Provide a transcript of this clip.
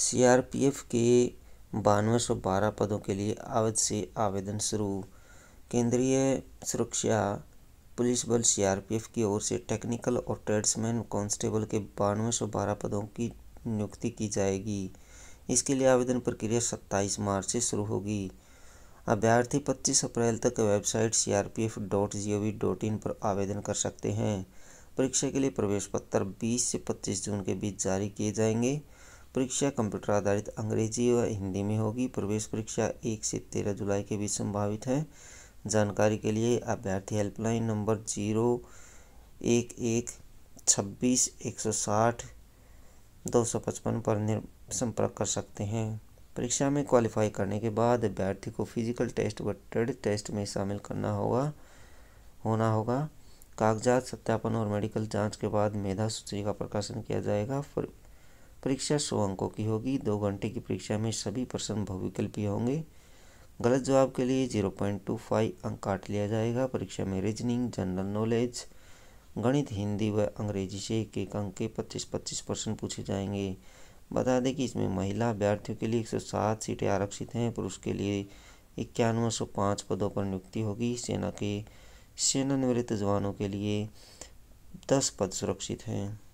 CRPF के बानवे सौ बारह पदों के लिए आज से आवेदन शुरू केंद्रीय सुरक्षा पुलिस बल सीआरपीएफ की ओर से टेक्निकल और ट्रेड्समैन कांस्टेबल के बानवे सौ बारह पदों की नियुक्ति की जाएगी इसके लिए आवेदन प्रक्रिया 27 मार्च से शुरू होगी अभ्यर्थी 25 अप्रैल तक website C R P F dot G O V dot in पर आवेदन कर सकते हैं परीक्षा के लिए प्रवेश पत्र 20 से 25 जून के बीच जारी किए जाएंगे परीक्षा कंप्यूटर आधारित अंग्रेजी व हिंदी में होगी प्रवेश परीक्षा एक से तेरह जुलाई के बीच संभावित है जानकारी के लिए अभ्यर्थी हेल्पलाइन नंबर जीरो एक एक छब्बीस एक सौ साठ दो सौ पचपन पर संपर्क कर सकते हैं परीक्षा में क्वालिफाई करने के बाद अभ्यर्थी को फिजिकल टेस्ट व ट्रेड टेस्ट में शामिल करना होगा होना होगा कागजात सत्यापन और मेडिकल जांच के बाद मेधा सूची का प्रकाशन किया जाएगा परीक्षा सौ अंकों की होगी दो घंटे की परीक्षा में सभी प्रश्न बहुविकल्पीय होंगे गलत जवाब के लिए जीरो पॉइंट टू फाइव अंक काट लिया जाएगा परीक्षा में रीजनिंग जनरल नॉलेज गणित हिंदी व अंग्रेजी से एक एक अंक के पच्चीस पच्चीस प्रश्न पूछे जाएंगे बता दें कि इसमें महिला अभ्यर्थियों के लिए एक सौ सात सीटें आरक्षित हैं पुरुष के लिए इक्यानवे सौ पाँच पदों पर नियुक्ति होगी सेना के सेनानिवृत्त जवानों के लिए दस पद सुरक्षित हैं